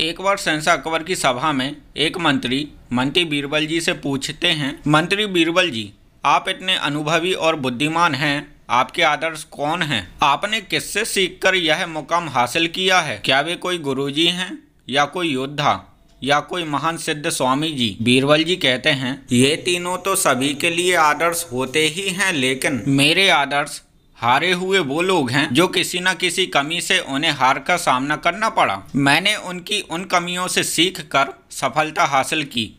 एक बार सहसा अकबर की सभा में एक मंत्री मंत्री बीरबल जी से पूछते हैं मंत्री बीरबल जी आप इतने अनुभवी और बुद्धिमान हैं आपके आदर्श कौन हैं आपने किससे सीखकर यह मुकाम हासिल किया है क्या वे कोई गुरुजी हैं या कोई योद्धा या कोई महान सिद्ध स्वामी जी बीरबल जी कहते हैं ये तीनों तो सभी के लिए आदर्श होते ही हैं लेकिन मेरे आदर्श हारे हुए वो लोग हैं जो किसी न किसी कमी से उन्हें हार का सामना करना पड़ा मैंने उनकी उन कमियों से सीख कर सफलता हासिल की